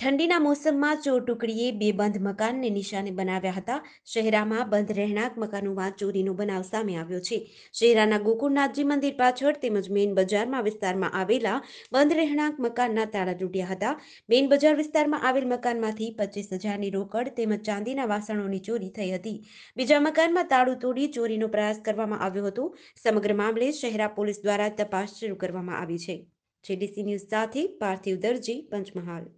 ઠંડીના મોસમમાં ચોર ટુકડીએ બે બંધ મકાનને નિશાને બનાવ્યા હતા શહેરામાં બંધ રહેણાંક મકાનોમાં ચોરીનો બનાવ સામે આવ્યો છે શહેરાના ગોકુળનાથજી મંદિર પાછળ તેમજ મેઇન બજારમાં વિસ્તારમાં આવેલા બંધ રહેણાંક મકાનના તાળા તૂટ્યા હતા મેઇન બજાર વિસ્તારમાં આવેલ મકાનમાંથી પચીસ હજારની રોકડ તેમજ ચાંદીના વાસણોની ચોરી થઈ હતી બીજા મકાનમાં તાળું તોડી ચોરીનો પ્રયાસ કરવામાં આવ્યો હતો સમગ્ર મામલે શહેરા પોલીસ દ્વારા તપાસ શરૂ કરવામાં આવી છે જેડીસી ન્યૂઝ સાથે પાર્થિવ દરજી પંચમહાલ